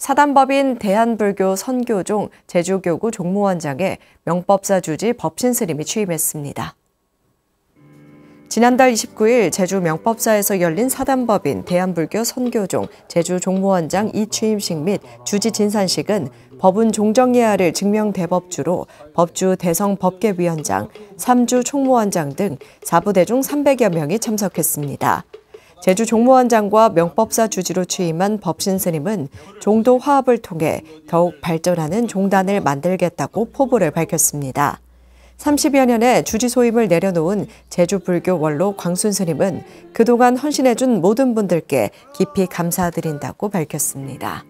사단법인 대한불교 선교종 제주교구 종무원장의 명법사 주지 법신스님이 취임했습니다. 지난달 29일 제주 명법사에서 열린 사단법인 대한불교 선교종 제주 종무원장 이취임식 및 주지 진산식은 법은 종정예하를 증명대법주로 법주 대성법계위원장, 3주 총무원장 등 4부대중 300여 명이 참석했습니다. 제주 종무원장과 명법사 주지로 취임한 법신 스님은 종도 화합을 통해 더욱 발전하는 종단을 만들겠다고 포부를 밝혔습니다. 30여 년의 주지 소임을 내려놓은 제주 불교 원로 광순 스님은 그동안 헌신해준 모든 분들께 깊이 감사드린다고 밝혔습니다.